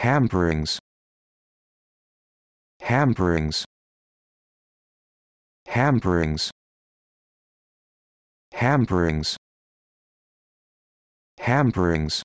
hamperings hamperings hamperings hamperings hamperings